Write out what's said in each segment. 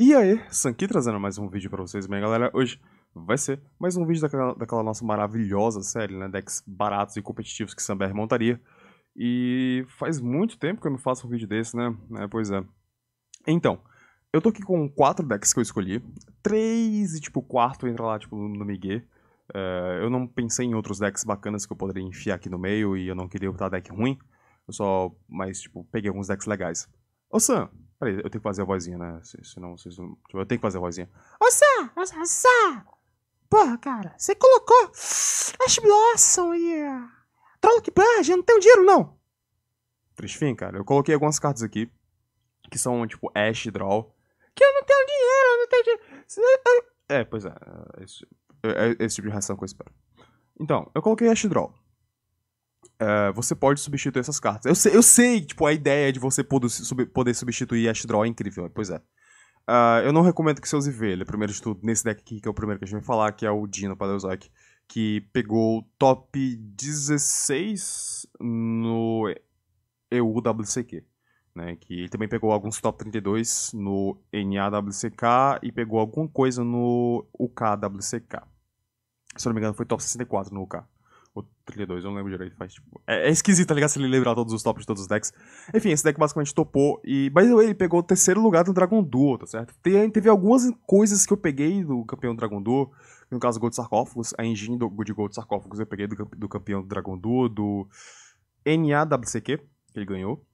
E aí, Sanki trazendo mais um vídeo para vocês, minha galera. Hoje vai ser mais um vídeo daquela, daquela nossa maravilhosa série, né? Decks baratos e competitivos que Samber montaria. E faz muito tempo que eu não faço um vídeo desse, né? É, pois é. Então, eu tô aqui com quatro decks que eu escolhi. Três e, tipo, quarto entra lá, tipo, no Miguel. Uh, é, eu não pensei em outros decks bacanas que eu poderia enfiar aqui no meio e eu não queria botar deck ruim. Eu só, mas, tipo, peguei alguns decks legais. Ô Sam, Peraí, eu tenho que fazer a vozinha, né? Se, vocês não, tipo, eu tenho que fazer a vozinha. Ossa! Ossa! Ossa! Porra, cara, você colocou Ash Blossom e Trolloc Bird, eu não tenho dinheiro, não. Trisfim, cara. Eu coloquei algumas cartas aqui, que são, tipo, Ash Draw. Que eu não tenho dinheiro, eu não tenho dinheiro. É, pois é. é esse, é, é, esse tipo de reação que eu espero. Então, eu coloquei Ash Draw. Uh, você pode substituir essas cartas. Eu sei, eu sei, tipo, a ideia de você poder, sub, poder substituir Ash Draw é incrível, pois é. Uh, eu não recomendo que você use Velha, primeiro de tudo, nesse deck aqui, que é o primeiro que a gente vai falar, que é o Dino Padeuzak, que pegou top 16 no EUWCQ, né, que ele também pegou alguns top 32 no NAWCK e pegou alguma coisa no UKWCK. Se eu não me engano, foi top 64 no UK. Ou 32, eu não lembro direito. Faz, tipo... é, é, esquisito, tá ligado? Se ele lembrar todos os tops de todos os decks. Enfim, esse deck basicamente topou. E, by the way, ele pegou o terceiro lugar do Dragon Duel, tá certo? teve algumas coisas que eu peguei do campeão do Dragon Duel. No caso, Gold Sarcófagos. A engine do, de Gold Sarcófagos eu peguei do, do campeão do Dragon Duel, do NAWCQ, que ele ganhou.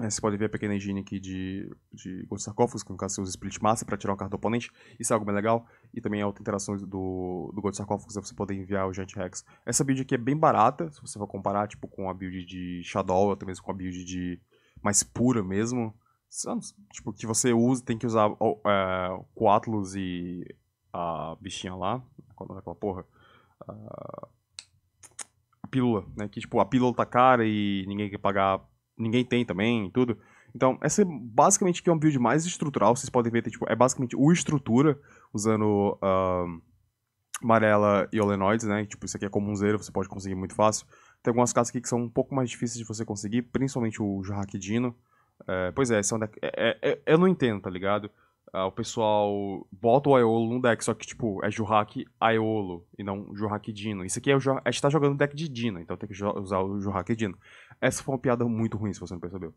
É, você pode ver a pequena engine aqui de, de Gold Sarcófagos, que no caso você usa Split Massa para tirar o carta do oponente. Isso é algo bem legal. E também a outra interação do, do Gold Sarcófagos é né, você poder enviar o Giant Rex. Essa build aqui é bem barata, se você for comparar tipo, com a build de Shadow, ou até mesmo com a build de mais pura mesmo. Tipo, que você usa, tem que usar o é, Coatlus e a bichinha lá. Qual é aquela porra? a pílula, né? Que tipo, a pílula tá cara e ninguém quer pagar ninguém tem também, tudo. Então, essa é basicamente aqui é um build mais estrutural, vocês podem ver, tipo, é basicamente o estrutura, usando uh, amarela e olenoides, né? Tipo, isso aqui é comunzeiro, você pode conseguir muito fácil. Tem algumas casas aqui que são um pouco mais difíceis de você conseguir, principalmente o Jarraquidino. É, pois é, esse é deck, é, é, é, eu não entendo, tá ligado? Ah, o pessoal bota o Aiolo num deck, só que, tipo, é Jurrak Aiolo e não Jurrak Dino. Isso aqui é o, a gente tá jogando deck de Dino, então tem que usar o Jurrak Dino. Essa foi uma piada muito ruim, se você não percebeu.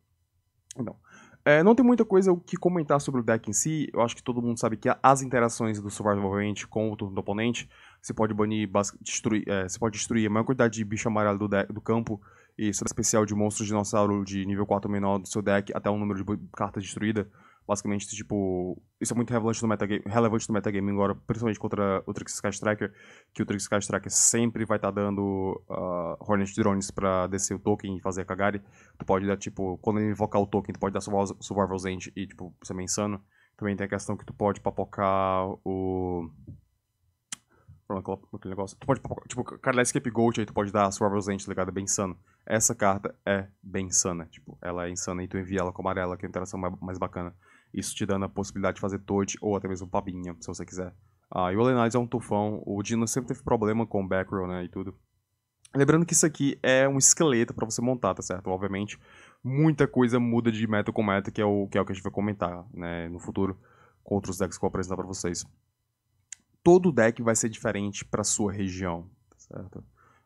Então, é, não tem muita coisa o que comentar sobre o deck em si. Eu acho que todo mundo sabe que as interações do Survival Event com o turno do oponente. Você pode banir, destruir, é, você pode destruir a maior quantidade de bicho amarelo do, deck, do campo e seu especial de monstros dinossauro de nível 4 menor do seu deck até um número de cartas destruída. Basicamente, tipo, isso é muito relevante no metagame, relevante no metagame agora, principalmente contra o Trix Sky Tracker, que o Trix Sky Tracker sempre vai estar tá dando uh, ah, Hornet Drones pra descer o token e fazer a Kagari. Tu pode dar, tipo, quando ele invocar o token, tu pode dar Survival's End e, tipo, isso é insano. Também tem a questão que tu pode papocar o é é aquele negócio. Tu pode, tipo, cara, Escape Goat aí, tu pode dar Survival's End, tá ligado? É bem insano. Essa carta é bem insana, tipo, ela é insana e tu envia ela com amarela, que é a interação mais bacana. Isso te dando a possibilidade de fazer torch ou até mesmo pabinha se você quiser. Ah, e o Alenides é um tufão. O Dino sempre teve problema com o backroll, né, e tudo. Lembrando que isso aqui é um esqueleto para você montar, tá certo? Obviamente, muita coisa muda de meta com meta, que é o que, é o que a gente vai comentar, né, no futuro, com outros decks que eu vou apresentar para vocês. Todo deck vai ser diferente para sua região, tá certo?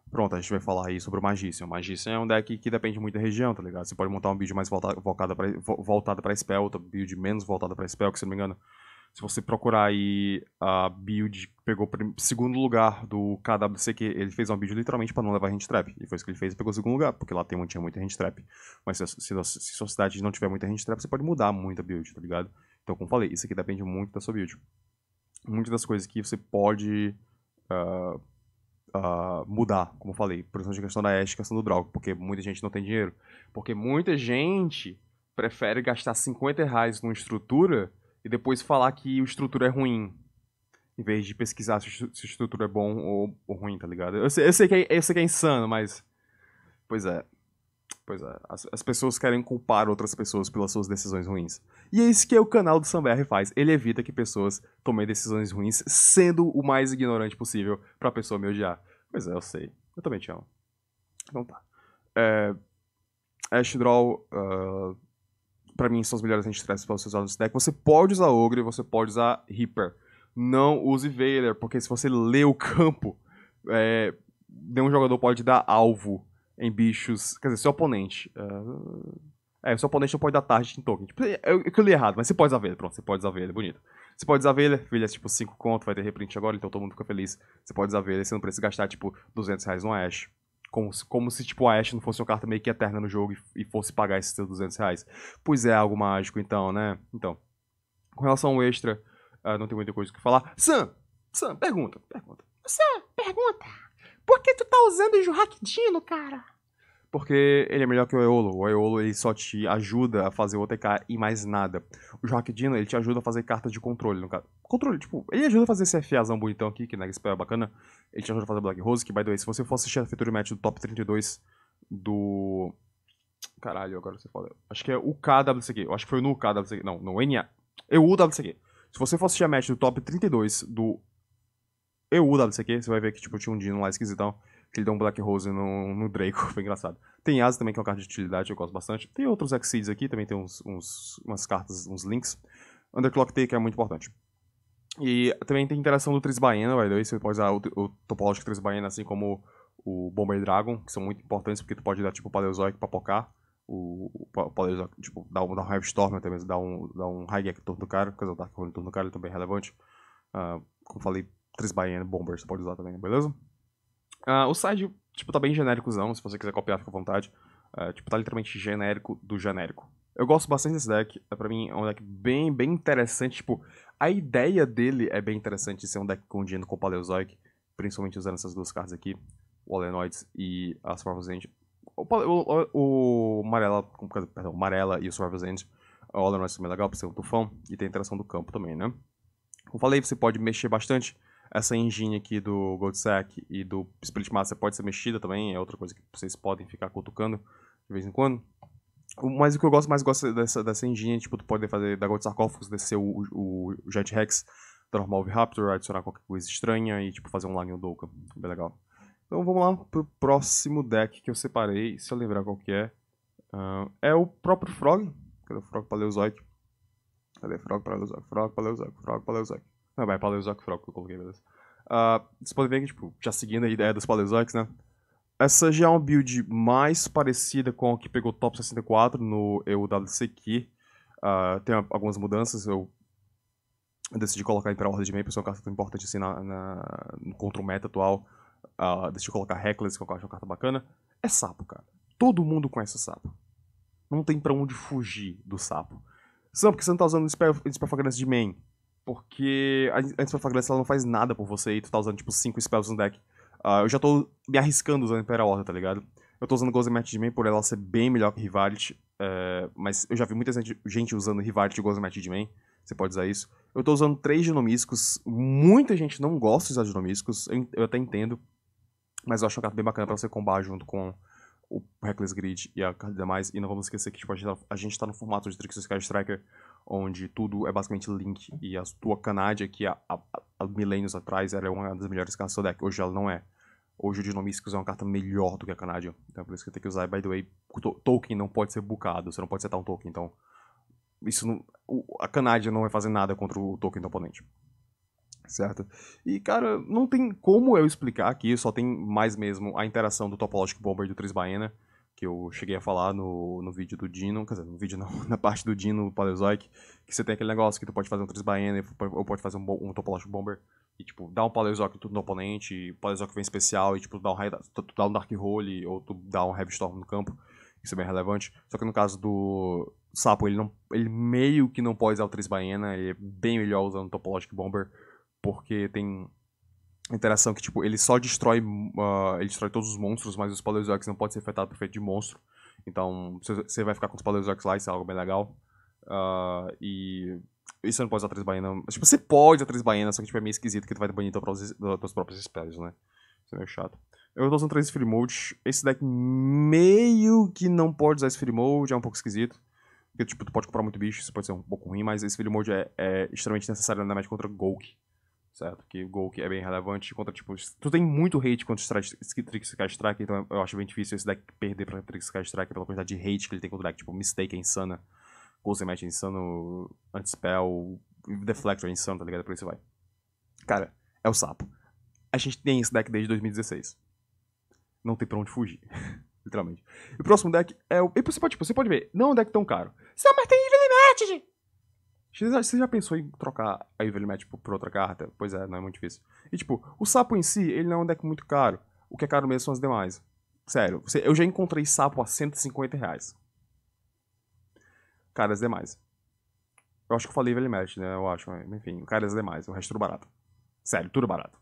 Pronto, a gente vai falar aí sobre o Magician. O Magician é um deck que depende muito da região, tá ligado? Você pode montar um build mais voltado pra, voltado pra spell, outro build menos voltada pra spell, que se não me engano. Se você procurar aí a build, pegou segundo lugar do KWC, ele fez uma build literalmente para não levar hand trap. E foi isso que ele fez, pegou segundo lugar, porque lá tem, tinha muita hand trap. Mas se, se, se sua cidade não tiver muita hand trap, você pode mudar muito a build, tá ligado? Então, como falei, isso aqui depende muito da sua build. Muitas das coisas que você pode... Uh, uh, mudar, como eu falei, por exemplo, de questão da ética do Drauzio, porque muita gente não tem dinheiro. Porque muita gente prefere gastar 50 reais numa estrutura e depois falar que a estrutura é ruim. Em vez de pesquisar se a estrutura é bom ou, ou ruim, tá ligado? Eu sei, eu sei, que, é, eu sei que é insano, mas. Pois é. Pois é, as, as, pessoas querem culpar outras pessoas pelas suas decisões ruins. E é isso que o canal do Samberry faz. Ele evita que pessoas tomem decisões ruins, sendo o mais ignorante possível pra pessoa me odiar. Pois é, eu sei. Eu também te amo. Então tá. É, Ashdraw, uh, pra mim, são os melhores anti-stress pra você usar no deck. Você pode usar Ogre, você pode usar Reaper. Não use Veiler, porque se você lê o campo, é, nenhum jogador pode dar alvo em bichos. Quer dizer, seu oponente. Uh, é, o seu oponente não pode dar target em token. Tipo, é, é eu, eu li errado, mas você pode usar velha. Pronto, você pode usar velha, é bonito. Você pode usar velha, velha é tipo 5 conto, vai ter reprint agora, então todo mundo fica feliz. Você pode usar velha, você não precisa gastar tipo 200 reais no Ash. Como se, como se tipo a Ash não fosse uma carta meio que eterna no jogo e, e fosse pagar esses seus 200 reais. Pois é, algo mágico então, né? Então, com relação ao extra, uh, não tem muita coisa o que falar. Sam! Sam, pergunta, pergunta. Sam, pergunta! Por que tu tá usando o Dino, cara? Porque ele é melhor que o Eolo. O Eolo ele só te ajuda a fazer o OTK e mais nada. O Dino ele te ajuda a fazer cartas de controle, no caso. Controle, tipo, ele ajuda a fazer esse FAzão bonitão aqui, que na né, é bacana. Ele te ajuda a fazer Black Rose, que by the way, se você for assistir a Feature Match do top 32 do. Caralho, agora você fala. Acho que é o KWCQ. Eu acho que foi no KWCQ. Não, no NA. É o WCQ. Se você for assistir a match do top 32 do EU da DCQ, você vai ver que tipo, tinha um Dino lá esquisitão, que ele deu um Black Rose no, no Draco, foi engraçado. Tem Asa também, que é uma carta de utilidade, eu gosto bastante. Tem outros Exceeds aqui, também tem uns, uns, umas cartas, uns links. Underclock T, que é muito importante. E também tem interação do Trisbaena, vai the way, você pode usar o, o topológico Trisbaena, assim como o Bomber Dragon, que são muito importantes, porque tu pode dar tipo Paleozoic pra pocar, o, o Paleozoic, tipo, dar um, dá um Heavestorm até mesmo, dá um, dá um High Geck no turno do cara, porque o Dark Horn no do cara, é também relevante. Uh, como falei, Três Baiana bombers você pode usar também, beleza? Uh, o site, tipo, tá bem genéricozão, se você quiser copiar, fica à vontade. Uh, tipo, tá literalmente genérico do genérico. Eu gosto bastante desse deck, é, pra mim é um deck bem, bem interessante, tipo, a ideia dele é bem interessante ser um deck com dinheiro com o Paleozoic, principalmente usando essas duas cartas aqui, o Olenoids e a Survivor's End. O, o, o, Marela, é, perdão, Marela e o Survivor's End, o Olenoids também é legal pra ser um tufão, e tem interação do campo também, né? Como falei, você pode mexer bastante, essa engine aqui do Goldsec e do Split Master pode ser mexida também, é outra coisa que vocês podem ficar cutucando de vez em quando. Mas o que eu gosto mais gosto dessa, dessa engine, tipo, tu pode fazer da Gold Sarcófagos, descer o, o, o Jet Rex transformar o Raptor, adicionar qualquer coisa estranha e, tipo, fazer um Lagno Douka. É bem legal. Então vamos lá pro próximo deck que eu separei, se eu lembrar qual que é. Uh, é o próprio Frog. Cadê o Frog Paleozoic? Cadê Frog Paleozoic? Frog Paleozoic, Frog Paleozoic. Não, vai, é Paleozoic Frog que eu coloquei, beleza. Uh, vocês podem ver que, tipo, já seguindo a ideia dos Paleozoics, né? Essa já é uma build mais parecida com a que pegou top 64 no EUWC que uh, ah, tem algumas mudanças, eu decidi colocar Imperial Horde Main, porque é uma carta tão importante assim na, na, contra o meta atual. Uh, decidi colocar Reckless, que eu é acho uma carta bacana. É sapo, cara. Todo mundo conhece sapo. Não tem pra onde fugir do sapo. Sapo, porque você não tá usando Spell, Spell de Main? Porque antes Inspire Flagless ela não faz nada por você e tu tá usando, tipo, 5 spells no deck. Uh, eu já tô me arriscando usando Imperial Order, tá ligado? Eu tô usando Ghost Man por ela ser bem melhor que Rivality. Uh, eh, mas eu já vi muita gente usando Rivality e Ghost Man. Você pode usar isso. Eu tô usando três dinamísticos. Muita gente não gosta de usar dinamísticos. Eu, eu até entendo. Mas eu acho uma carta bem bacana pra você combar junto com o Reckless Grid e a carta demais. E não vamos esquecer que tipo, a, gente tá, a gente tá no formato de Trickster Sky Striker, onde tudo é basicamente Link. E a tua Canadia, que há, há, há milênios atrás era é uma das melhores cartas do deck, hoje ela não é. Hoje o Dynamiscus é uma carta melhor do que a Canadia, Então por isso que tem que usar. By the way, token não pode ser bucado. Você não pode setar um token. Então, isso não, a Canadia não vai fazer nada contra o token do oponente. Certo? E, cara, não tem como eu explicar aqui. Só tem mais mesmo a interação do Topologic Bomber e do Tris Baena que eu cheguei a falar no, no vídeo do Dino, quer dizer, no vídeo não, na parte do Dino Paleozoic, que você tem aquele negócio que tu pode fazer um Trisbaena ou pode fazer um, um Topological Bomber e, tipo, dá um Paleozoic tudo no oponente, o Paleozoic vem especial e, tipo, dá um, tu, dá um Dark Hole ou tu dá um Heavy Storm no campo, isso é bem relevante. Só que no caso do Sapo, ele, não, ele meio que não pode usar o Trisbaena, ele é bem melhor usando o Topologic Bomber, porque tem interação que, tipo, ele só destrói. Uh, ele destrói todos os monstros, mas os Spaldos não pode ser afetado por feito de monstro. Então, você vai ficar com os Spaldos lá, isso é algo bem legal. Uh, e. Isso não pode usar três baianas. Tipo, você pode usar três baianas, só que tipo, é meio esquisito que tu vai banir tuas próprias espécies, né? Isso é meio chato. Eu tô usando três Free Mode. Esse deck meio que não pode usar esse Free Mode, é um pouco esquisito. Porque, tipo, tu pode comprar muito bicho, isso pode ser um pouco ruim, mas esse Free Mode é, é extremamente necessário na match contra Golk certo? Que o gol que é bem relevante contra, tipo, tu tem muito hate contra o Trix Strike, então eu acho bem difícil esse deck perder pra Trix Strike pela quantidade de hate que ele tem contra o deck, tipo, Mistake é insana, Ghost Match é insano, Antispell, Deflector é insano, tá ligado? Por isso vai. Cara, é o sapo. A gente tem esse deck desde 2016. Não tem pra onde fugir. Literalmente. E o próximo deck é o. E você pode, tipo, você pode ver, não é um deck tão caro. Só mas tem Evil Match! Você já pensou em trocar a Evelyn tipo, por outra carta? Pois é, não é muito difícil. E tipo, o sapo em si, ele não é um deck muito caro. O que é caro mesmo são as demais. Sério, eu já encontrei sapo a 150 reais. Caras demais. Eu acho que eu falei Evelyn Match, né? Eu acho, enfim, caras demais. O resto tudo barato. Sério, tudo barato.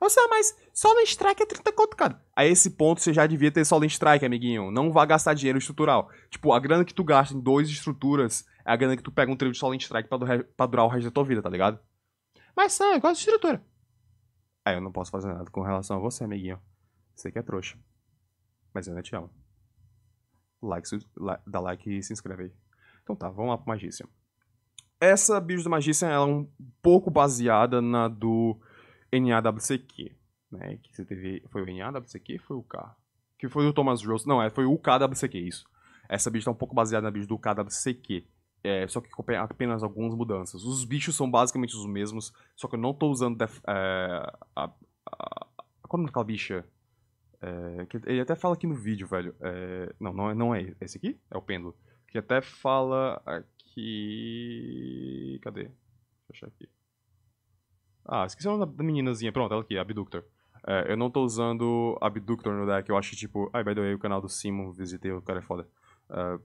Nossa, mas Solent Strike é 30 conto, cara. A esse ponto você já devia ter Solent Strike, amiguinho. Não vá gastar dinheiro estrutural. Tipo, a grana que tu gasta em dois estruturas é a grana que tu pega um trio de Solent Strike pra, pra durar o resto da tua vida, tá ligado? Mas Sam, eu gosto de estrutura. É, eu não posso fazer nada com relação a você, amiguinho. Você que é trouxa. Mas eu ainda te amo. Like, dá like e se inscreve aí. Então tá, vamos lá pro Magician. Essa Bios do Magician ela é um pouco baseada na do NAWCQ. Né, que você teve. Foi o NAWCQ? Foi o K? Que foi o Thomas Rose. Não, é foi o KWCQ, isso. Essa bicha tá um pouco baseada na bicha do KWCQ. É, só que com apenas algumas mudanças. Os bichos são basicamente os mesmos, só que eu não tô usando def, é, a, a, qual é o bicha? É, ele até fala aqui no vídeo, velho. É, não, não é, não é esse aqui? É o pêndulo. Que até fala aqui. Cadê? Deixa eu achar aqui. Ah, esqueci o nome da meninazinha. Pronto, ela aqui, Abductor. É, eu não tô usando Abductor no deck, eu acho tipo. Ai, by the way, o canal do Simon, visitei, o cara é foda. Uh,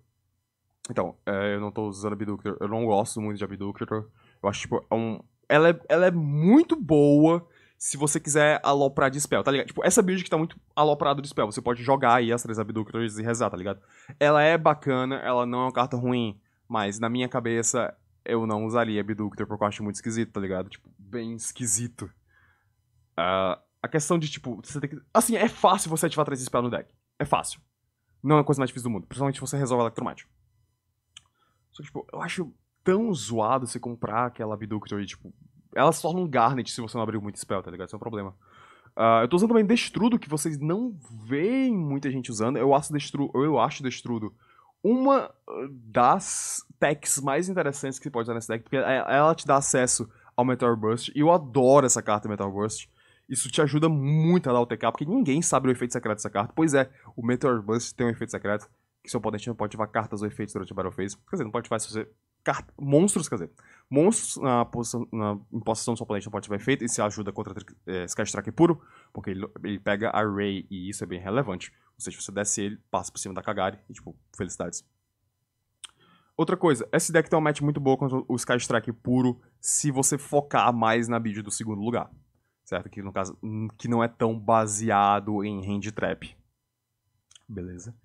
então, é, eu não tô usando Abductor. Eu não gosto muito de Abductor. Eu acho, tipo, é um... ela, é, ela é muito boa se você quiser aloprar de spell, tá ligado? Tipo, essa build que tá muito aloprada de spell. Você pode jogar aí as três Abductors e rezar, tá ligado? Ela é bacana, ela não é uma carta ruim. Mas, na minha cabeça, eu não usaria Abductor porque eu acho muito esquisito, tá ligado? Tipo, bem esquisito. Uh, a questão de, tipo, você tem que. Assim, é fácil você ativar três spell no deck. É fácil. Não é a coisa mais difícil do mundo, principalmente se você resolve eletromático. Só que, tipo, eu acho tão zoado você comprar aquela Abductor e, tipo, ela se torna um Garnet se você não abrir muito spell, tá ligado? Isso é um problema. Uh, eu tô usando também Destrudo, que vocês não veem muita gente usando. Eu acho Destrudo, eu acho Destrudo uma das techs mais interessantes que você pode usar nessa deck, porque é, ela te dá acesso ao Metal Burst, e eu adoro essa carta Metal Burst. Isso te ajuda muito a dar o TK, porque ninguém sabe o efeito secreto dessa carta. Pois é, o Meteor Burst tem um efeito secreto seu oponente não pode ativar cartas ou efeitos durante a Battle Phase. Quer dizer, não pode ativar se você. Cart... Monstros, quer dizer. Monstros na posição, na imposição do seu oponente não pode ativar efeito. Isso ajuda contra é, Strike puro, porque ele, ele pega Ray e isso é bem relevante. Ou seja, você desce ele, passa por cima da Kagari e, tipo, felicidades. Outra coisa, esse deck tem um match muito boa contra o Sky Strike puro se você focar mais na build do segundo lugar. Certo? Que no caso, hum, que não é tão baseado em hand trap. Beleza.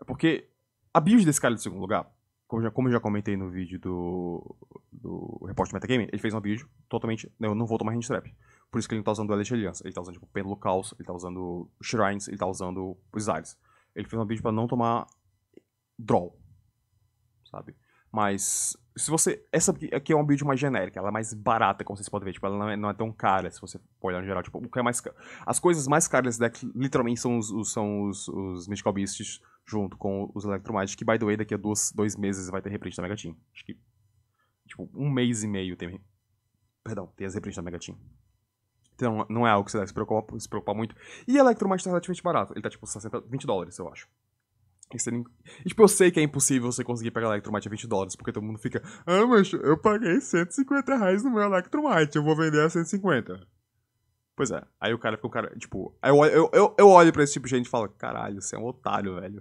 É porque a build desse cara de segundo lugar, como, já, como eu já comentei no vídeo do, do repórter Metagame, ele fez uma build totalmente. Né, eu não vou tomar hand trap. Por isso que ele não tá usando Elite Aliança. Ele tá usando tipo, Pêndulo Caos, ele tá usando Shrines, ele tá usando os Ares. Ele fez uma build pra não tomar draw. Sabe? Mas se você. Essa aqui é uma build mais genérica, ela é mais barata, como vocês podem ver. Tipo, ela não é, não é tão cara, se você olhar no geral. Tipo, o que é mais As coisas mais caras desse deck literalmente são os, os são os, os Mystical Beasts junto com os Electromites, que by the way, daqui a dois, dois meses vai ter reprint da Mega Team. Acho que. Tipo, um mês e meio tem. Perdão, tem as reprints da Mega Team. Então não é algo que você deve se preocupar, se preocupar muito. E Electromite tá relativamente barato. Ele tá tipo 60, 20 dólares, eu acho. E, tipo, eu sei que é impossível você conseguir pegar Electromite a 20 dólares, porque todo mundo fica, ah, mas eu paguei 150 reais no meu Electromite, eu vou vender a 150. Pois é, aí o cara fica o cara, tipo, eu, eu, eu, eu olho pra esse tipo de gente e falo, caralho, você é um otário, velho.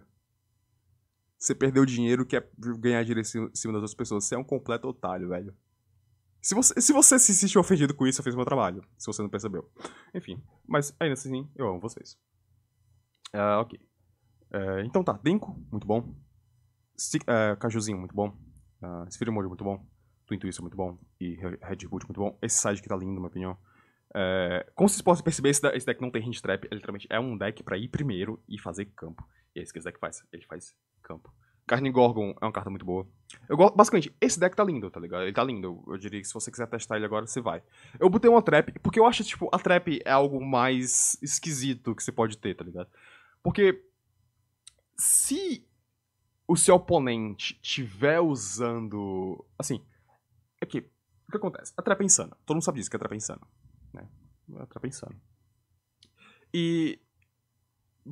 Você perdeu dinheiro que é ganhar dinheiro em cima das outras pessoas, você é um completo otário, velho. Se você, se você se sentiu ofendido com isso, eu fiz meu trabalho, se você não percebeu. Enfim, mas ainda assim, eu amo vocês. Uh, ok. É, então tá, Denko, muito bom. Si, é, Cajuzinho, muito bom. Uh, muito bom. Twin Twister, muito bom. E Red Boot, muito bom. Esse side que tá lindo, na minha opinião. É, como vocês podem perceber, esse, esse deck não tem hand trap. Ele, é literalmente é um deck pra ir primeiro e fazer campo. E é isso que esse deck faz. Ele faz campo. Carne Gorgon é uma carta muito boa. Eu gosto, basicamente, esse deck tá lindo, tá ligado? Ele tá lindo. Eu diria que se você quiser testar ele agora, você vai. Eu botei uma trap, porque eu acho, tipo, a trap é algo mais esquisito que você pode ter, tá ligado? Porque se o seu oponente tiver usando. Assim. é que o que acontece? A trap é insana. Todo mundo sabe disso que a trap é insana. Né? A trap é insana. E.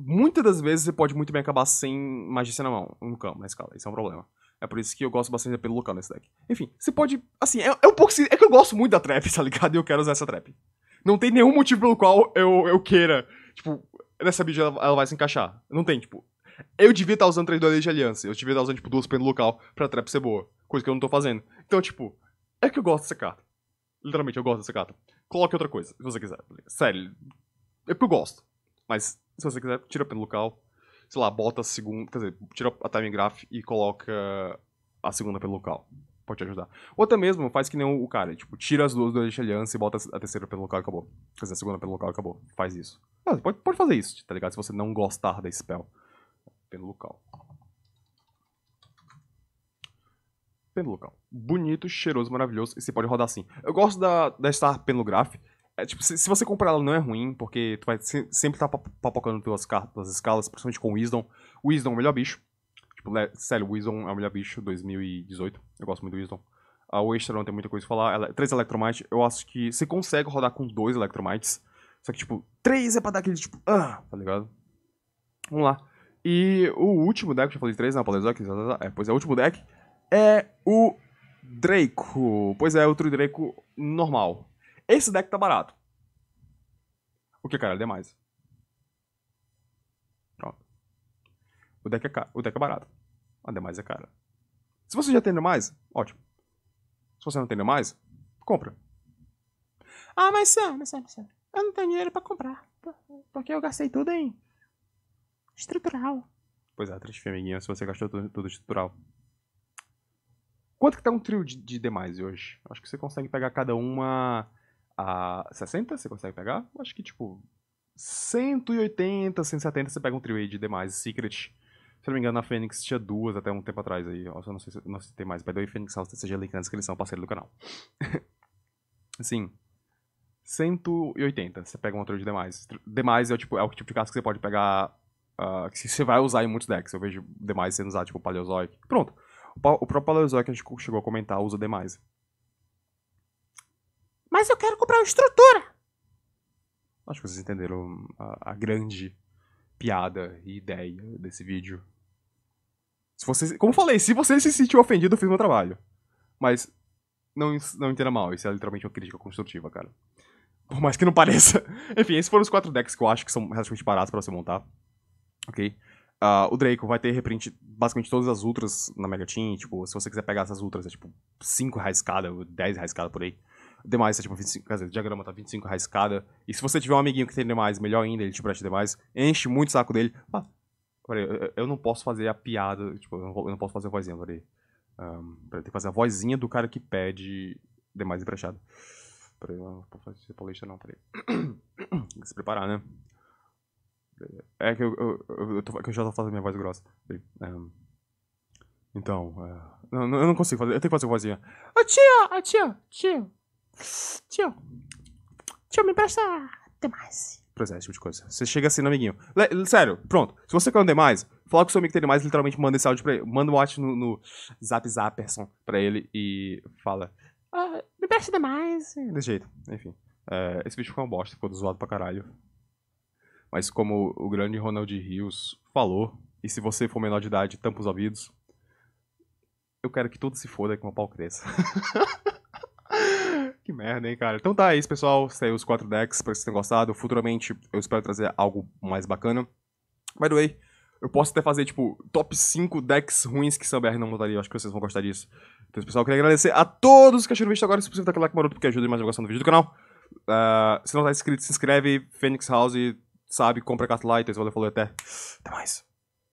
Muitas das vezes você pode muito bem acabar sem magia na mão, no campo, na escala. Isso é um problema. É por isso que eu gosto bastante pelo local nesse deck. Enfim, você pode. Assim, é, é um pouco. É que eu gosto muito da trap, tá ligado? E eu quero usar essa trap. Não tem nenhum motivo pelo qual eu, eu queira. Tipo, nessa build ela, ela vai se encaixar. Não tem, tipo eu devia estar tá usando 3 2 de aliança. Eu devia estar tá usando, tipo, duas penas local pra trap ser boa. Coisa que eu não tô fazendo. Então, tipo, é que eu gosto dessa carta. Literalmente, eu gosto dessa carta. Coloque outra coisa, se você quiser. Sério. É porque eu gosto. Mas, se você quiser, tira pelo local. Sei lá, bota a segunda. Quer dizer, tira a time graph e coloca a segunda pelo local. Pode te ajudar. Ou até mesmo, faz que nem o cara. Tipo, tira as duas durante de aliança e bota a terceira pelo local e acabou. Quer dizer, a segunda pelo local e acabou. Faz isso. Ah, pode, pode fazer isso, tá ligado? Se você não gostar da spell pelo local. pelo local. Bonito, cheiroso, maravilhoso. E você pode rodar assim. Eu gosto da, da Star Penlograph. É, tipo, se, se, você comprar ela não é ruim, porque tu vai se, sempre estar tá papocando tuas cartas, escalas, principalmente com o Wisdom. O Wisdom é o melhor bicho. Tipo, sério, o Wisdom é o melhor bicho 2018. Eu gosto muito do Wisdom. A Waster não tem muita coisa a falar. Ela, é três Electromites. eu acho que você consegue rodar com dois Electromites. Só que, tipo, três é pra dar aquele, tipo, ah, tá ligado? Vamos lá. E o último deck, já falei de três, não, falei aqui, é, pois é, o último deck é o Draco. Pois é, outro Draco normal. Esse deck tá barato. O que, cara é demais. Pronto. O deck é, caro, o deck é barato. A ah, demais é cara. Se você já tem demais, ótimo. Se você não tem demais, compra. Ah, mas Sam, mas Sam, mas Sam, eu não tenho dinheiro pra comprar. Porque eu gastei tudo em Estrutural. Pois é, triste amiguinho, se você gastou tudo, tudo estrutural. Quanto que tá um trio de, de demais hoje? Acho que você consegue pegar cada uma a 60, você consegue pegar? Acho que, tipo, 180, 170 você pega um trio aí de demais. Secret, se não me engano, na Fênix tinha duas até um tempo atrás aí. Nossa, não sei se, não sei se tem mais. Pega o Fênix House, seja link na descrição, parceiro do canal. assim, 180 você pega um trio de demais. Demais é o, tipo, é o tipo de caso que você pode pegar ah, que você vai usar em muitos decks. Eu vejo demais sendo usado, tipo Paleozoic. Pronto. O, o próprio Paleozoic a gente chegou a comentar usa demais. Mas eu quero comprar uma estrutura! Acho que vocês entenderam a, a grande piada e ideia desse vídeo. Se você, como falei, se você se sentiu ofendido, eu fiz meu trabalho. Mas não, não entenda mal, isso é literalmente uma crítica construtiva, cara. Por mais que não pareça. Enfim, esses foram os quatro decks que eu acho que são relativamente baratos para você montar. Ok? Uh, o Draco vai ter reprint basicamente todas as ultras na Mega Team. Tipo, se você quiser pegar essas ultras, é tipo 5 reais cada, 10 reais cada por aí. Demais, é tipo 25, quer dizer, o diagrama tá 25 reais cada. E se você tiver um amiguinho que tem demais, melhor ainda, ele te presta demais. Enche muito o saco dele. Ah, peraí, eu, eu não posso fazer a piada, tipo, eu não, eu não posso fazer a vozinha, peraí. Um, peraí, tem que fazer a vozinha do cara que pede demais emprestado. Peraí, não posso fazer palestra não, peraí. tem que se preparar, né? É que eu, eu, eu, tô, é que eu já tô fazendo minha voz grossa. então, é, não, eu não consigo fazer. Eu tenho que fazer vozinha. Ô tio, ô tio, tio. Tio. Tio, me empresta demais. Pois é, esse tipo de coisa. Você chega assim no amiguinho. Le, sério, pronto. Se você quer um demais, fala com seu amigo que tem demais, literalmente manda esse áudio pra ele. Manda um áudio no, no zap zapperson pra ele e fala. Ah, me empresta demais. Desse jeito, enfim. É, esse vídeo ficou uma bosta, ficou zoado pra caralho. Mas como o grande Ronald Rios falou, e se você for menor de idade, tampa os ouvidos. Eu quero que tudo se foda e que uma pau cresça. que merda, hein, cara. Então tá, é isso, pessoal. Saiu os 4 decks, que vocês tenham gostado. Futuramente, eu espero trazer algo mais bacana. By the way, eu posso até fazer, tipo, top 5 decks ruins que Sam BR não montaria. Eu acho que vocês vão gostar disso. Então, pessoal, eu queria agradecer a todos que acharam o vídeo agora. Se possível, dá aquele like maroto, porque ajuda mais a divulgação do vídeo do canal. Uh, se não tá inscrito, se inscreve. Phoenix House sabe, compra cat o Valeu falou até. Até mais.